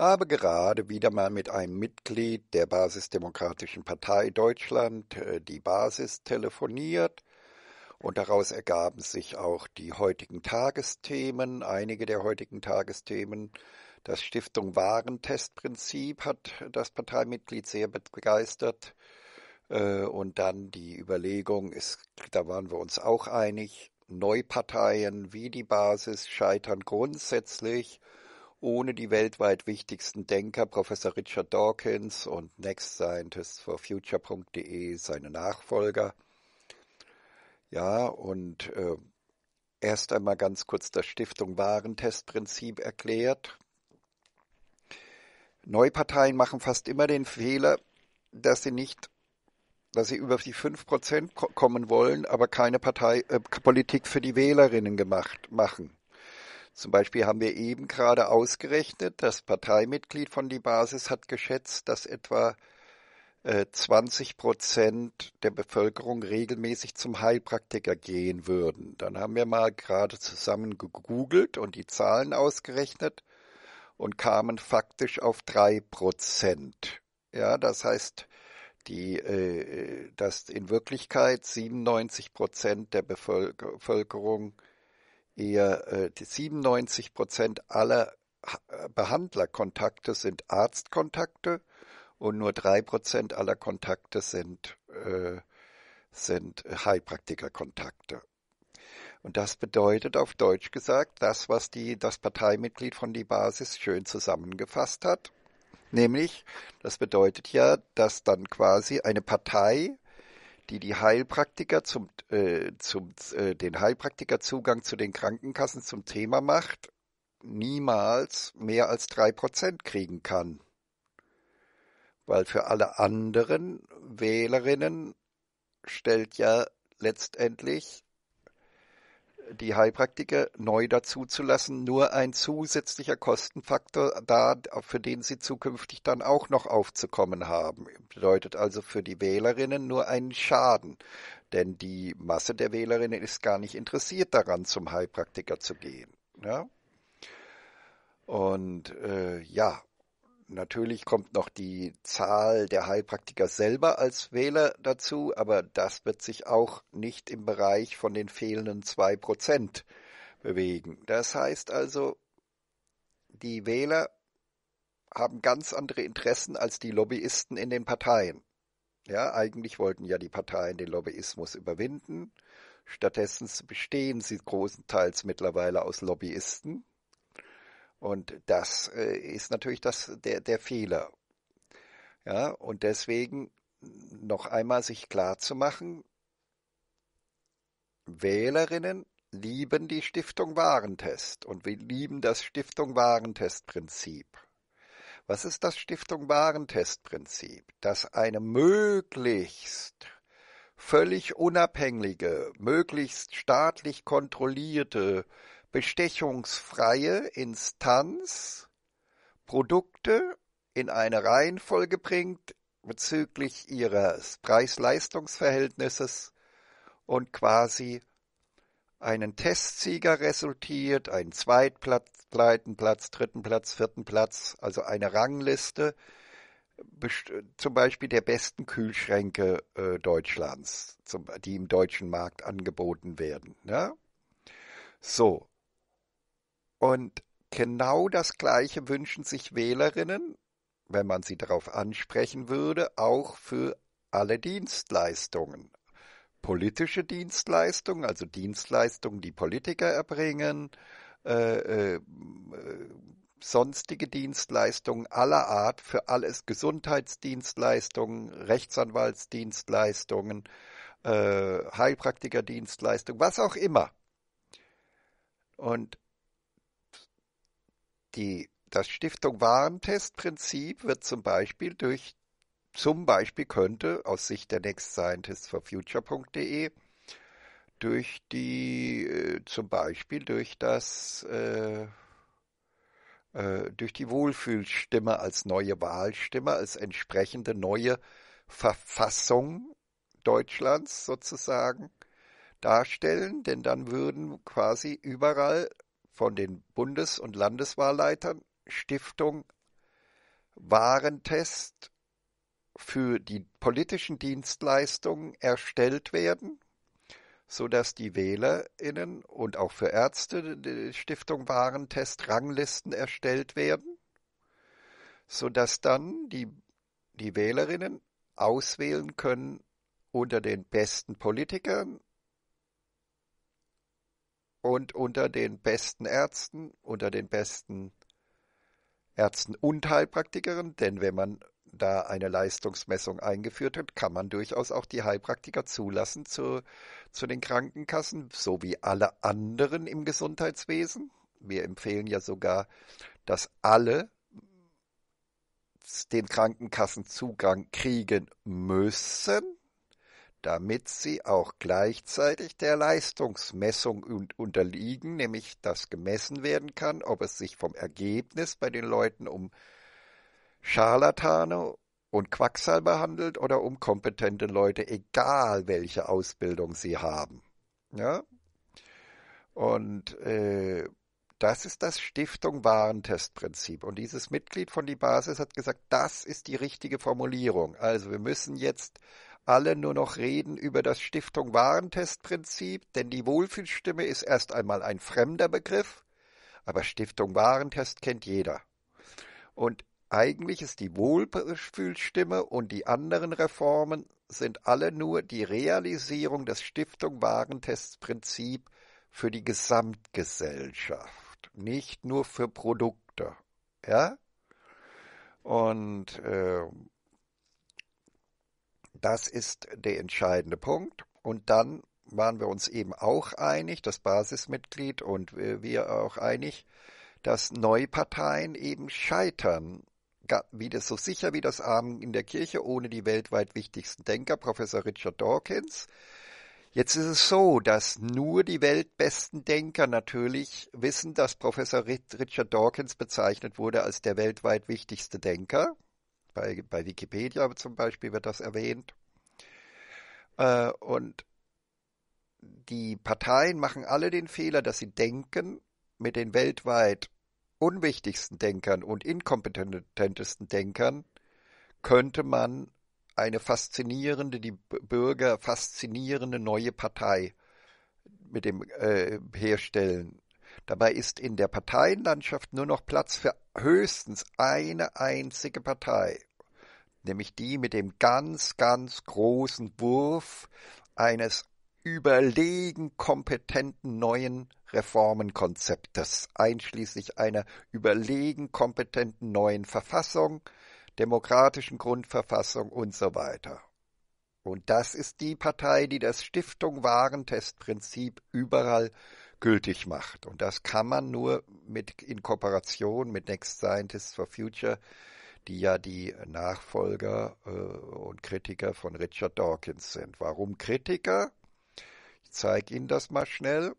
habe gerade wieder mal mit einem Mitglied der Basisdemokratischen Partei Deutschland, äh, die Basis, telefoniert und daraus ergaben sich auch die heutigen Tagesthemen, einige der heutigen Tagesthemen. Das Stiftung Warentestprinzip hat das Parteimitglied sehr begeistert. Äh, und dann die Überlegung, ist, da waren wir uns auch einig, Neuparteien wie die Basis scheitern grundsätzlich ohne die weltweit wichtigsten Denker Professor Richard Dawkins und Next Scientists for Future.de seine Nachfolger. Ja, und äh, erst einmal ganz kurz das Stiftung Warentestprinzip erklärt. Neuparteien machen fast immer den Fehler, dass sie nicht, dass sie über die 5% kommen wollen, aber keine Partei, äh, Politik für die Wählerinnen gemacht machen. Zum Beispiel haben wir eben gerade ausgerechnet, das Parteimitglied von Die Basis hat geschätzt, dass etwa 20 äh, Prozent der Bevölkerung regelmäßig zum Heilpraktiker gehen würden. Dann haben wir mal gerade zusammen gegoogelt und die Zahlen ausgerechnet und kamen faktisch auf drei Prozent. Ja, das heißt, die, äh, äh, dass in Wirklichkeit 97 Prozent der Bevölkerung eher 97 äh, Prozent aller äh, Behandlerkontakte sind Arztkontakte und nur drei Prozent aller Kontakte sind, äh, sind Heilpraktikerkontakte. Und das bedeutet auf Deutsch gesagt das, was die, das Parteimitglied von die Basis schön zusammengefasst hat. Nämlich, das bedeutet ja, dass dann quasi eine Partei die die Heilpraktiker zum, äh, zum äh, den Heilpraktikerzugang zu den Krankenkassen zum Thema macht, niemals mehr als drei Prozent kriegen kann. Weil für alle anderen Wählerinnen stellt ja letztendlich die Heilpraktiker neu dazuzulassen, nur ein zusätzlicher Kostenfaktor da, für den sie zukünftig dann auch noch aufzukommen haben. Bedeutet also für die Wählerinnen nur einen Schaden. Denn die Masse der Wählerinnen ist gar nicht interessiert daran, zum Heilpraktiker zu gehen. Ja? Und äh, ja, natürlich kommt noch die Zahl der Heilpraktiker selber als Wähler dazu, aber das wird sich auch nicht im Bereich von den fehlenden zwei Prozent bewegen. Das heißt also, die Wähler haben ganz andere Interessen als die Lobbyisten in den Parteien. Ja, eigentlich wollten ja die Parteien den Lobbyismus überwinden. Stattdessen bestehen sie großenteils mittlerweile aus Lobbyisten, und das äh, ist natürlich das, der, der Fehler. Ja, und deswegen noch einmal sich klar zu machen, Wählerinnen lieben die Stiftung Warentest und wir lieben das Stiftung Warentest Prinzip. Was ist das Stiftung Warentest Prinzip? Dass eine möglichst völlig unabhängige, möglichst staatlich kontrollierte bestechungsfreie Instanz Produkte in eine Reihenfolge bringt bezüglich ihres Preis-Leistungs-Verhältnisses und quasi einen Testsieger resultiert, einen Zweitplatz, zweiten Platz, dritten Platz, vierten Platz, also eine Rangliste, zum Beispiel der besten Kühlschränke äh, Deutschlands, zum, die im deutschen Markt angeboten werden. Ne? So, und genau das Gleiche wünschen sich Wählerinnen, wenn man sie darauf ansprechen würde, auch für alle Dienstleistungen. Politische Dienstleistungen, also Dienstleistungen, die Politiker erbringen, äh, äh, sonstige Dienstleistungen aller Art für alles, Gesundheitsdienstleistungen, Rechtsanwaltsdienstleistungen, äh, Heilpraktikerdienstleistungen, was auch immer. Und die, das stiftung Warentestprinzip wird zum Beispiel durch, zum Beispiel könnte aus Sicht der Next Scientist for Future.de durch die, äh, zum Beispiel durch das, äh, äh, durch die Wohlfühlstimme als neue Wahlstimme, als entsprechende neue Verfassung Deutschlands sozusagen darstellen, denn dann würden quasi überall von den Bundes- und Landeswahlleitern, Stiftung Warentest für die politischen Dienstleistungen erstellt werden, sodass die WählerInnen und auch für Ärzte die Stiftung Warentest Ranglisten erstellt werden, sodass dann die, die WählerInnen auswählen können unter den besten Politikern und unter den besten Ärzten, unter den besten Ärzten und Heilpraktikerinnen, denn wenn man da eine Leistungsmessung eingeführt hat, kann man durchaus auch die Heilpraktiker zulassen zu, zu den Krankenkassen, so wie alle anderen im Gesundheitswesen. Wir empfehlen ja sogar, dass alle den Krankenkassen Zugang kriegen müssen, damit sie auch gleichzeitig der Leistungsmessung unterliegen, nämlich dass gemessen werden kann, ob es sich vom Ergebnis bei den Leuten um Scharlatane und Quacksalber handelt oder um kompetente Leute, egal welche Ausbildung sie haben. Ja? Und äh, das ist das Stiftung Warentestprinzip. Und dieses Mitglied von die Basis hat gesagt, das ist die richtige Formulierung. Also wir müssen jetzt alle nur noch reden über das Stiftung-Warentest-Prinzip, denn die Wohlfühlstimme ist erst einmal ein fremder Begriff, aber Stiftung-Warentest kennt jeder. Und eigentlich ist die Wohlfühlstimme und die anderen Reformen sind alle nur die Realisierung des Stiftung-Warentest-Prinzip für die Gesamtgesellschaft, nicht nur für Produkte. Ja? Und äh, das ist der entscheidende Punkt. Und dann waren wir uns eben auch einig, das Basismitglied und wir auch einig, dass Neuparteien eben scheitern wie so sicher wie das Abend in der Kirche ohne die weltweit wichtigsten Denker, Professor Richard Dawkins. Jetzt ist es so, dass nur die weltbesten Denker natürlich wissen, dass Professor Richard Dawkins bezeichnet wurde als der weltweit wichtigste Denker. Bei, bei Wikipedia zum Beispiel wird das erwähnt. Äh, und die Parteien machen alle den Fehler, dass sie denken, mit den weltweit unwichtigsten Denkern und inkompetentesten Denkern könnte man eine faszinierende, die Bürger faszinierende neue Partei mit dem äh, herstellen. Dabei ist in der Parteienlandschaft nur noch Platz für höchstens eine einzige Partei, nämlich die mit dem ganz, ganz großen Wurf eines überlegen kompetenten neuen Reformenkonzeptes, einschließlich einer überlegen kompetenten neuen Verfassung, demokratischen Grundverfassung und so weiter. Und das ist die Partei, die das Stiftung-Warentest-Prinzip überall gültig macht. Und das kann man nur mit, in Kooperation mit Next Scientists for Future, die ja die Nachfolger äh, und Kritiker von Richard Dawkins sind. Warum Kritiker? Ich zeige Ihnen das mal schnell.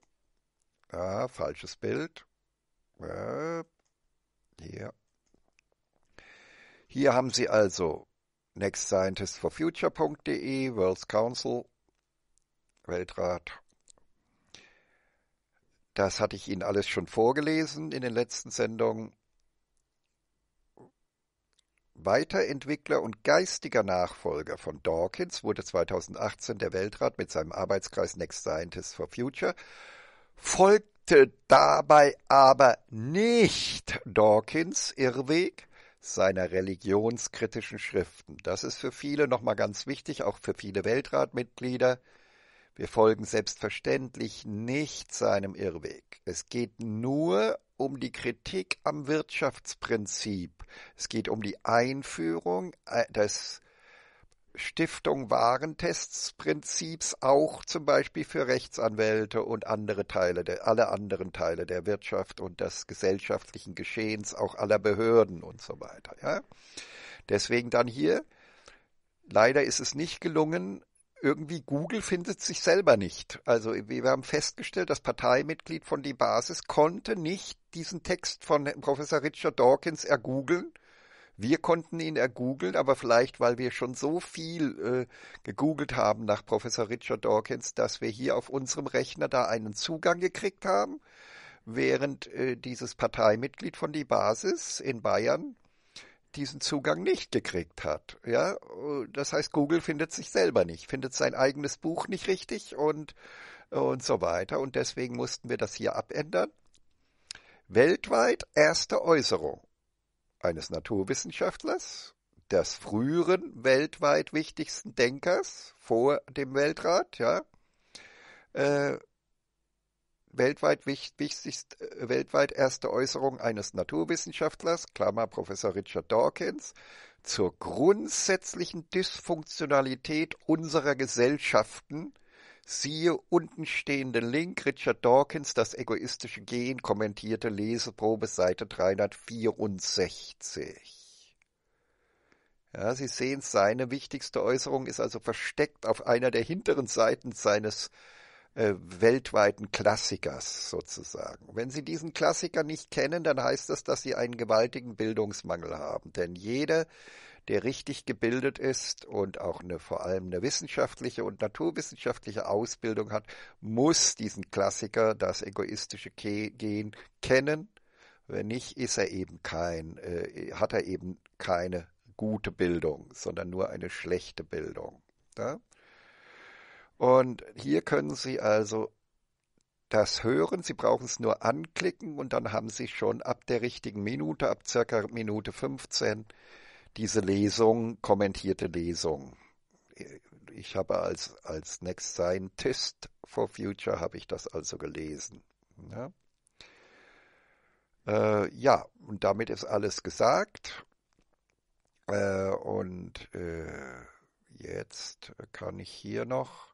Ah, falsches Bild. Ja, hier. Hier haben Sie also nextscientistsforfuture.de, World Council, Weltrat das hatte ich Ihnen alles schon vorgelesen in den letzten Sendungen. Weiterentwickler und geistiger Nachfolger von Dawkins wurde 2018 der Weltrat mit seinem Arbeitskreis Next Scientists for Future, folgte dabei aber nicht Dawkins Irrweg seiner religionskritischen Schriften. Das ist für viele nochmal ganz wichtig, auch für viele Weltratmitglieder. Wir folgen selbstverständlich nicht seinem Irrweg. Es geht nur um die Kritik am Wirtschaftsprinzip. Es geht um die Einführung äh, des Stiftung Warentestsprinzips auch zum Beispiel für Rechtsanwälte und andere Teile der, alle anderen Teile der Wirtschaft und des gesellschaftlichen Geschehens, auch aller Behörden und so weiter. Ja? Deswegen dann hier, leider ist es nicht gelungen, irgendwie Google findet sich selber nicht. Also wir haben festgestellt, das Parteimitglied von Die Basis konnte nicht diesen Text von Professor Richard Dawkins ergoogeln. Wir konnten ihn ergoogeln, aber vielleicht, weil wir schon so viel äh, gegoogelt haben nach Professor Richard Dawkins, dass wir hier auf unserem Rechner da einen Zugang gekriegt haben, während äh, dieses Parteimitglied von Die Basis in Bayern diesen Zugang nicht gekriegt hat. Ja, das heißt, Google findet sich selber nicht, findet sein eigenes Buch nicht richtig und und so weiter. Und deswegen mussten wir das hier abändern. Weltweit erste Äußerung eines Naturwissenschaftlers, des früheren weltweit wichtigsten Denkers vor dem Weltrat, ja, äh, weltweit wichtigst, äh, weltweit erste Äußerung eines Naturwissenschaftlers, Klammer Professor Richard Dawkins, zur grundsätzlichen Dysfunktionalität unserer Gesellschaften. Siehe unten stehenden Link, Richard Dawkins, das egoistische Gen, kommentierte Leseprobe, Seite 364. Ja, Sie sehen, seine wichtigste Äußerung ist also versteckt auf einer der hinteren Seiten seines äh, weltweiten Klassikers sozusagen. Wenn Sie diesen Klassiker nicht kennen, dann heißt das, dass Sie einen gewaltigen Bildungsmangel haben. Denn jeder, der richtig gebildet ist und auch eine, vor allem eine wissenschaftliche und naturwissenschaftliche Ausbildung hat, muss diesen Klassiker, das egoistische Gen, kennen. Wenn nicht, ist er eben kein, äh, hat er eben keine gute Bildung, sondern nur eine schlechte Bildung. Ja? Und hier können Sie also das hören. Sie brauchen es nur anklicken und dann haben Sie schon ab der richtigen Minute, ab circa Minute 15, diese Lesung, kommentierte Lesung. Ich habe als, als Next Scientist for Future habe ich das also gelesen. Ja. Äh, ja, und damit ist alles gesagt. Äh, und äh, jetzt kann ich hier noch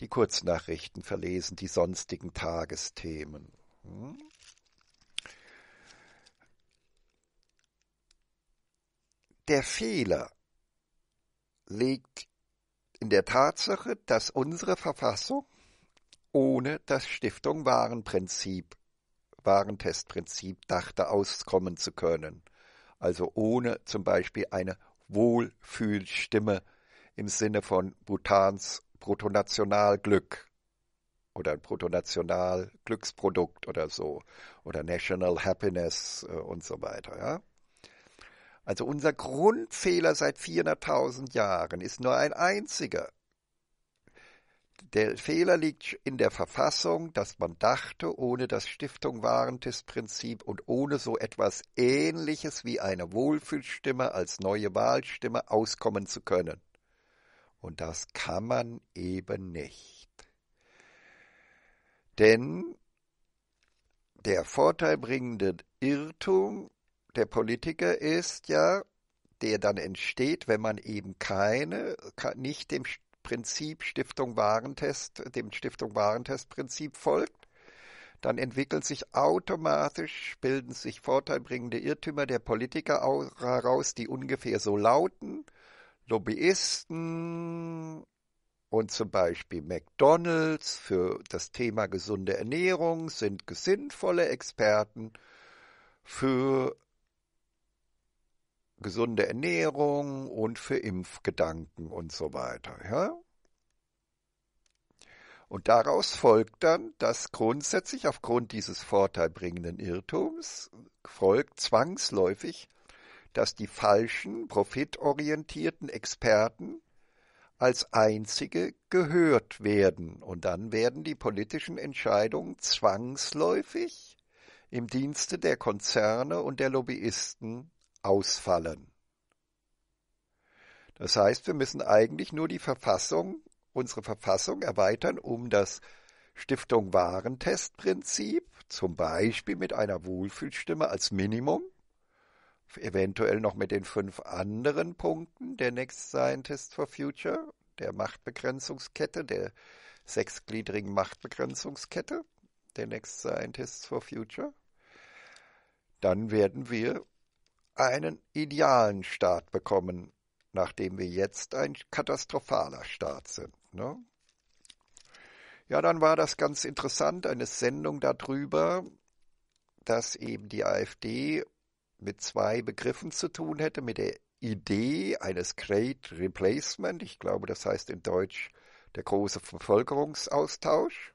die Kurznachrichten verlesen die sonstigen Tagesthemen. Hm? Der Fehler liegt in der Tatsache, dass unsere Verfassung ohne das Stiftung Warenprinzip, Warentestprinzip dachte auskommen zu können. Also ohne zum Beispiel eine Wohlfühlstimme im Sinne von Bhutans Bruttonational Glück oder ein Bruttonational Glücksprodukt oder so oder National Happiness äh, und so weiter. Ja? Also unser Grundfehler seit 400.000 Jahren ist nur ein einziger. Der Fehler liegt in der Verfassung, dass man dachte, ohne das Stiftung Warentest-Prinzip und ohne so etwas Ähnliches wie eine Wohlfühlstimme als neue Wahlstimme auskommen zu können. Und das kann man eben nicht. Denn der vorteilbringende Irrtum der Politiker ist ja, der dann entsteht, wenn man eben keine, nicht dem Prinzip Stiftung Warentest, dem Stiftung Warentest-Prinzip folgt, dann entwickeln sich automatisch, bilden sich vorteilbringende Irrtümer der Politiker heraus, die ungefähr so lauten, Lobbyisten und zum Beispiel McDonald's für das Thema gesunde Ernährung sind gesinnvolle Experten für gesunde Ernährung und für Impfgedanken und so weiter. Ja? Und daraus folgt dann, dass grundsätzlich aufgrund dieses vorteilbringenden Irrtums folgt zwangsläufig dass die falschen, profitorientierten Experten als einzige gehört werden. Und dann werden die politischen Entscheidungen zwangsläufig im Dienste der Konzerne und der Lobbyisten ausfallen. Das heißt, wir müssen eigentlich nur die Verfassung, unsere Verfassung erweitern um das Stiftung Warentestprinzip, zum Beispiel mit einer Wohlfühlstimme als Minimum, eventuell noch mit den fünf anderen Punkten der Next Scientist for Future, der Machtbegrenzungskette, der sechsgliedrigen Machtbegrenzungskette, der Next Scientist for Future, dann werden wir einen idealen Staat bekommen, nachdem wir jetzt ein katastrophaler Staat sind. Ne? Ja, dann war das ganz interessant, eine Sendung darüber, dass eben die AfD mit zwei Begriffen zu tun hätte, mit der Idee eines Great Replacement. Ich glaube, das heißt in Deutsch der große Bevölkerungsaustausch.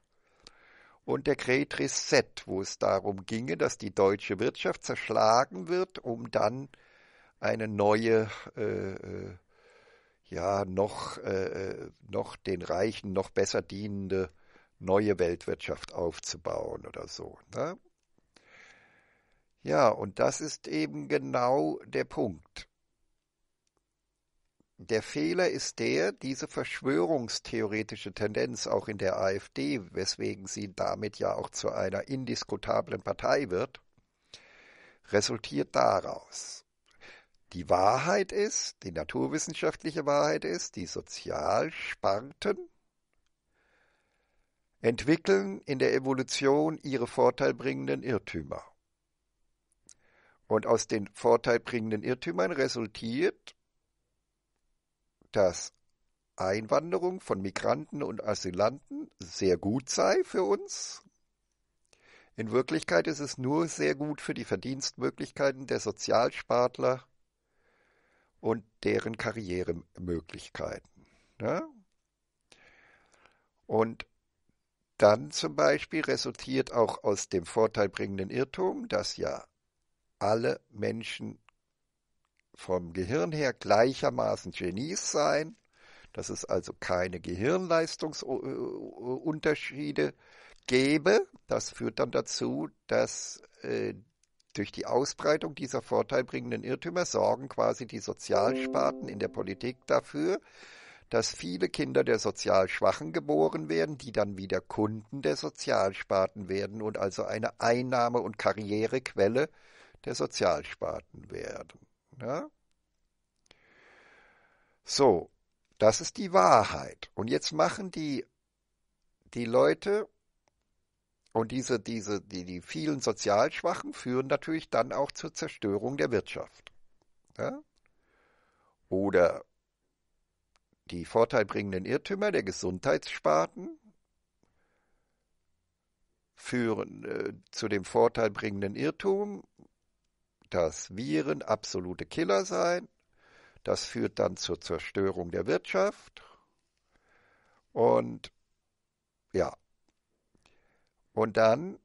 Und der Great Reset, wo es darum ginge, dass die deutsche Wirtschaft zerschlagen wird, um dann eine neue, äh, äh ja, noch, äh, äh, noch den Reichen noch besser dienende neue Weltwirtschaft aufzubauen oder so. Ne? Ja, und das ist eben genau der Punkt. Der Fehler ist der, diese verschwörungstheoretische Tendenz auch in der AfD, weswegen sie damit ja auch zu einer indiskutablen Partei wird, resultiert daraus. Die Wahrheit ist, die naturwissenschaftliche Wahrheit ist, die Sozialsparten entwickeln in der Evolution ihre vorteilbringenden Irrtümer. Und aus den vorteilbringenden Irrtümern resultiert, dass Einwanderung von Migranten und Asylanten sehr gut sei für uns. In Wirklichkeit ist es nur sehr gut für die Verdienstmöglichkeiten der Sozialspartler und deren Karrieremöglichkeiten. Ne? Und dann zum Beispiel resultiert auch aus dem vorteilbringenden Irrtum, dass ja alle Menschen vom Gehirn her gleichermaßen Genies sein, dass es also keine Gehirnleistungsunterschiede gäbe. Das führt dann dazu, dass äh, durch die Ausbreitung dieser vorteilbringenden Irrtümer sorgen quasi die Sozialsparten in der Politik dafür, dass viele Kinder der sozial Schwachen geboren werden, die dann wieder Kunden der Sozialsparten werden und also eine Einnahme- und Karrierequelle der Sozialsparten werden. Ja? So, das ist die Wahrheit. Und jetzt machen die, die Leute und diese, diese, die, die vielen Sozialschwachen führen natürlich dann auch zur Zerstörung der Wirtschaft. Ja? Oder die vorteilbringenden Irrtümer der Gesundheitssparten führen äh, zu dem vorteilbringenden Irrtum dass Viren absolute Killer seien. Das führt dann zur Zerstörung der Wirtschaft. Und ja. Und dann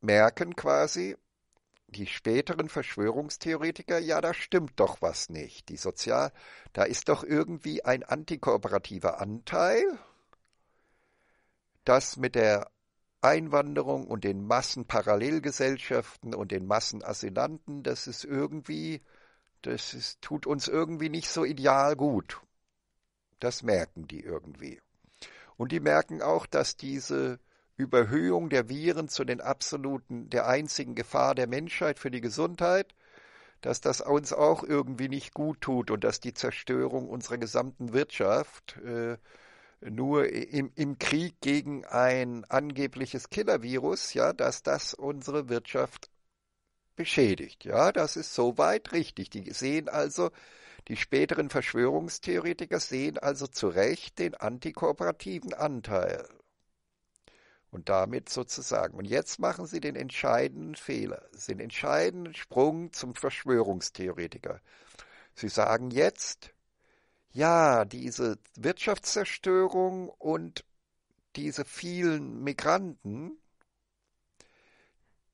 merken quasi die späteren Verschwörungstheoretiker, ja, da stimmt doch was nicht. Die Sozial, da ist doch irgendwie ein antikooperativer Anteil, das mit der Einwanderung und den Massenparallelgesellschaften und den Massenasylanten, das ist irgendwie, das ist, tut uns irgendwie nicht so ideal gut. Das merken die irgendwie. Und die merken auch, dass diese Überhöhung der Viren zu den absoluten, der einzigen Gefahr der Menschheit für die Gesundheit, dass das uns auch irgendwie nicht gut tut und dass die Zerstörung unserer gesamten Wirtschaft äh, nur im, im Krieg gegen ein angebliches Killervirus, ja, dass das unsere Wirtschaft beschädigt. Ja, das ist soweit richtig. Die sehen also, die späteren Verschwörungstheoretiker sehen also zu Recht den antikooperativen Anteil. Und damit sozusagen. Und jetzt machen sie den entscheidenden Fehler, den entscheidenden Sprung zum Verschwörungstheoretiker. Sie sagen jetzt, ja, diese Wirtschaftszerstörung und diese vielen Migranten,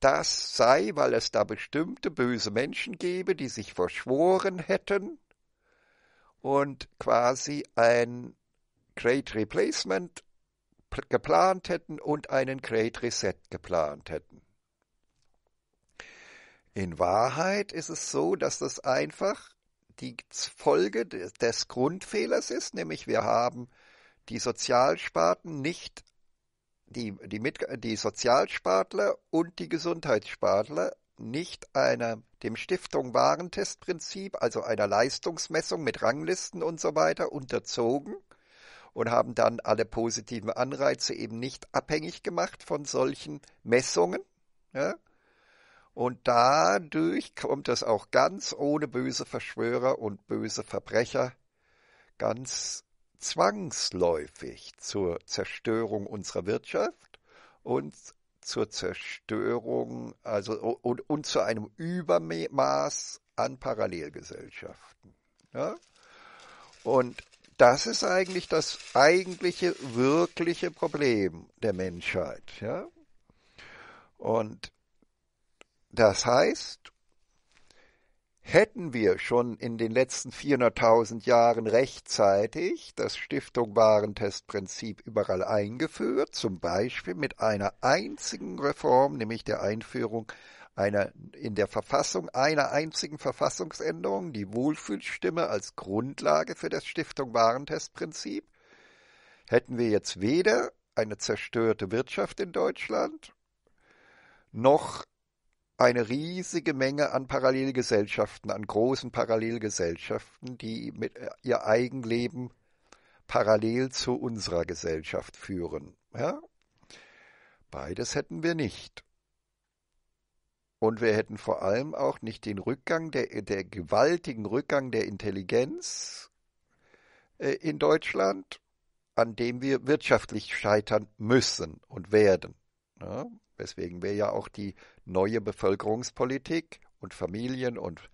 das sei, weil es da bestimmte böse Menschen gebe, die sich verschworen hätten und quasi ein Great Replacement geplant hätten und einen Great Reset geplant hätten. In Wahrheit ist es so, dass das einfach die Folge des Grundfehlers ist, nämlich wir haben die Sozialsparten nicht, die, die, Mit die Sozialspartler und die Gesundheitsspartler nicht einer, dem Stiftung Warentestprinzip, also einer Leistungsmessung mit Ranglisten und so weiter, unterzogen und haben dann alle positiven Anreize eben nicht abhängig gemacht von solchen Messungen. Ja? Und dadurch kommt es auch ganz ohne böse Verschwörer und böse Verbrecher, ganz zwangsläufig zur Zerstörung unserer Wirtschaft und zur Zerstörung, also und, und zu einem Übermaß an Parallelgesellschaften. Ja? Und das ist eigentlich das eigentliche, wirkliche Problem der Menschheit. Ja? Und das heißt, hätten wir schon in den letzten 400.000 Jahren rechtzeitig das Stiftung warentest prinzip überall eingeführt, zum Beispiel mit einer einzigen Reform, nämlich der Einführung einer in der Verfassung einer einzigen Verfassungsänderung, die Wohlfühlstimme als Grundlage für das Stiftung warentest prinzip hätten wir jetzt weder eine zerstörte Wirtschaft in Deutschland noch eine riesige Menge an Parallelgesellschaften, an großen Parallelgesellschaften, die mit äh, ihr Eigenleben parallel zu unserer Gesellschaft führen. Ja? Beides hätten wir nicht. Und wir hätten vor allem auch nicht den Rückgang der, der gewaltigen Rückgang der Intelligenz äh, in Deutschland, an dem wir wirtschaftlich scheitern müssen und werden. Ja? weswegen wir ja auch die neue Bevölkerungspolitik und Familien- und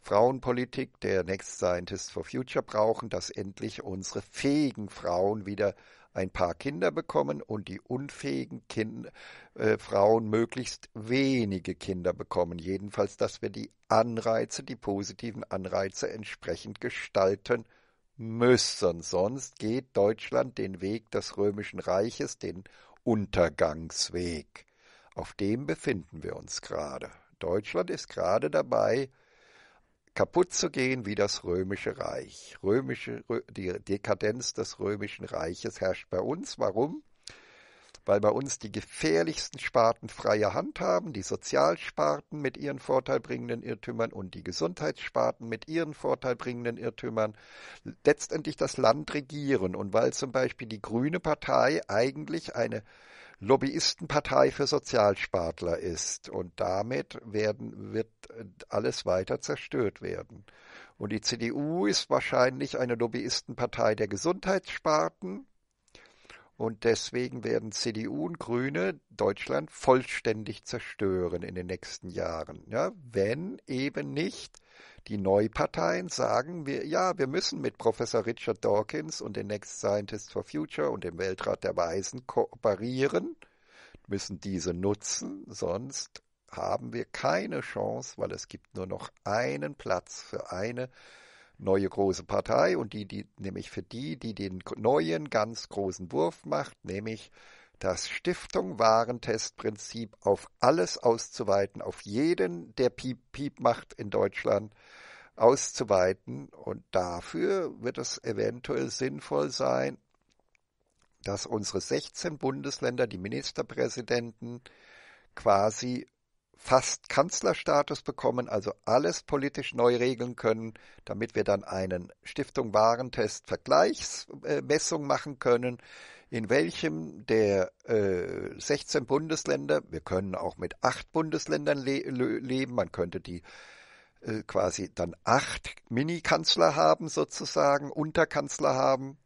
Frauenpolitik der Next Scientist for Future brauchen, dass endlich unsere fähigen Frauen wieder ein paar Kinder bekommen und die unfähigen kind, äh, Frauen möglichst wenige Kinder bekommen. Jedenfalls, dass wir die Anreize, die positiven Anreize entsprechend gestalten müssen. Sonst geht Deutschland den Weg des Römischen Reiches, den Untergangsweg. Auf dem befinden wir uns gerade. Deutschland ist gerade dabei, kaputt zu gehen wie das Römische Reich. Römische, die Dekadenz des Römischen Reiches herrscht bei uns. Warum? Weil bei uns die gefährlichsten Sparten freie Hand haben, die Sozialsparten mit ihren vorteilbringenden Irrtümern und die Gesundheitssparten mit ihren vorteilbringenden Irrtümern letztendlich das Land regieren. Und weil zum Beispiel die Grüne Partei eigentlich eine Lobbyistenpartei für Sozialspartler ist. Und damit werden, wird alles weiter zerstört werden. Und die CDU ist wahrscheinlich eine Lobbyistenpartei der Gesundheitssparten und deswegen werden CDU und Grüne Deutschland vollständig zerstören in den nächsten Jahren. Ja, wenn eben nicht die Neuparteien sagen, wir, ja, wir müssen mit Professor Richard Dawkins und den Next Scientists for Future und dem Weltrat der Weisen kooperieren, müssen diese nutzen, sonst haben wir keine Chance, weil es gibt nur noch einen Platz für eine neue große Partei und die, die, nämlich für die, die den neuen ganz großen Wurf macht, nämlich das Stiftung Warentestprinzip auf alles auszuweiten, auf jeden, der Piep, Piep macht in Deutschland, auszuweiten. Und dafür wird es eventuell sinnvoll sein, dass unsere 16 Bundesländer, die Ministerpräsidenten, quasi fast Kanzlerstatus bekommen, also alles politisch neu regeln können, damit wir dann einen Stiftung Warentest Vergleichsmessung äh, machen können, in welchem der äh, 16 Bundesländer, wir können auch mit acht Bundesländern le leben, man könnte die äh, quasi dann acht Mini-Kanzler haben sozusagen, Unterkanzler haben,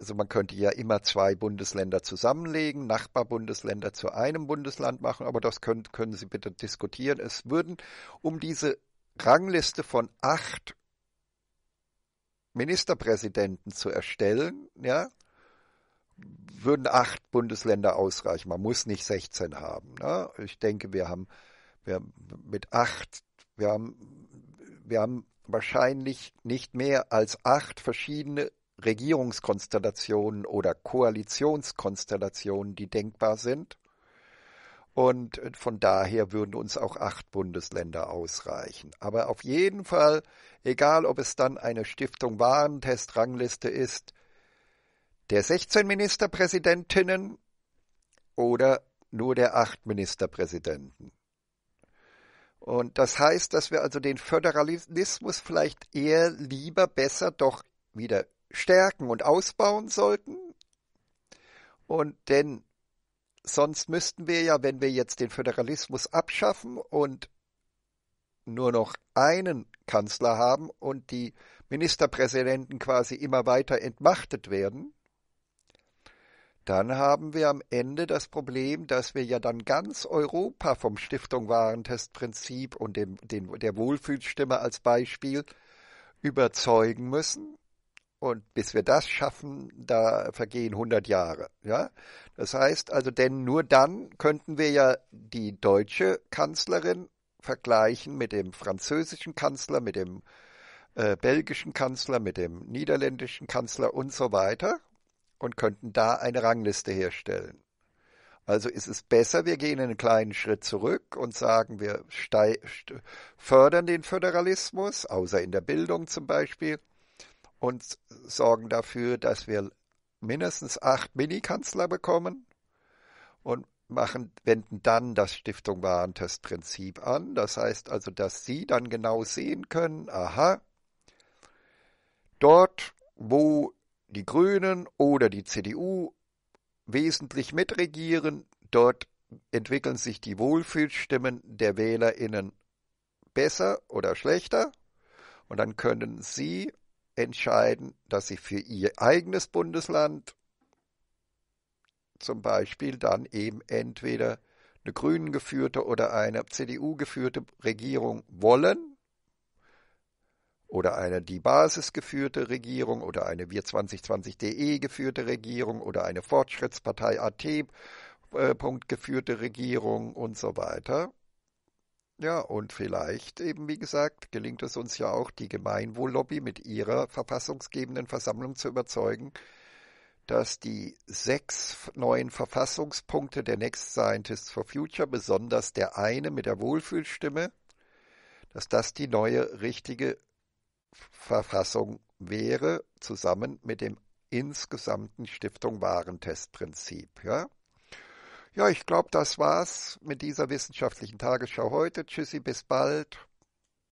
also man könnte ja immer zwei Bundesländer zusammenlegen, Nachbarbundesländer zu einem Bundesland machen, aber das können, können Sie bitte diskutieren. Es würden um diese Rangliste von acht Ministerpräsidenten zu erstellen, ja, würden acht Bundesländer ausreichen. Man muss nicht 16 haben. Ne? Ich denke, wir haben wir mit acht, wir haben, wir haben wahrscheinlich nicht mehr als acht verschiedene Regierungskonstellationen oder Koalitionskonstellationen, die denkbar sind. Und von daher würden uns auch acht Bundesländer ausreichen. Aber auf jeden Fall, egal ob es dann eine Stiftung Warentest-Rangliste ist, der 16 Ministerpräsidentinnen oder nur der acht Ministerpräsidenten. Und das heißt, dass wir also den Föderalismus vielleicht eher lieber besser doch wieder stärken und ausbauen sollten. Und denn sonst müssten wir ja, wenn wir jetzt den Föderalismus abschaffen und nur noch einen Kanzler haben und die Ministerpräsidenten quasi immer weiter entmachtet werden, dann haben wir am Ende das Problem, dass wir ja dann ganz Europa vom Stiftung Warentestprinzip und dem, dem, der Wohlfühlstimme als Beispiel überzeugen müssen, und bis wir das schaffen, da vergehen 100 Jahre. Ja? Das heißt also, denn nur dann könnten wir ja die deutsche Kanzlerin vergleichen mit dem französischen Kanzler, mit dem äh, belgischen Kanzler, mit dem niederländischen Kanzler und so weiter und könnten da eine Rangliste herstellen. Also ist es besser, wir gehen einen kleinen Schritt zurück und sagen, wir fördern den Föderalismus, außer in der Bildung zum Beispiel, und sorgen dafür, dass wir mindestens acht Mini-Kanzler bekommen und machen, wenden dann das Stiftung Warentest-Prinzip an. Das heißt also, dass Sie dann genau sehen können, aha, dort, wo die Grünen oder die CDU wesentlich mitregieren, dort entwickeln sich die Wohlfühlstimmen der WählerInnen besser oder schlechter. Und dann können Sie entscheiden, dass sie für ihr eigenes Bundesland zum Beispiel dann eben entweder eine grünen geführte oder eine CDU geführte Regierung wollen oder eine die Basis geführte Regierung oder eine wir 2020.de geführte Regierung oder eine Fortschrittspartei AT e Punkt geführte Regierung und so weiter. Ja, und vielleicht eben, wie gesagt, gelingt es uns ja auch, die Gemeinwohllobby mit ihrer verfassungsgebenden Versammlung zu überzeugen, dass die sechs neuen Verfassungspunkte der Next Scientists for Future, besonders der eine mit der Wohlfühlstimme, dass das die neue richtige Verfassung wäre, zusammen mit dem insgesamten Stiftung Warentestprinzip. Ja? Ja, ich glaube, das war's mit dieser wissenschaftlichen Tagesschau heute. Tschüssi, bis bald.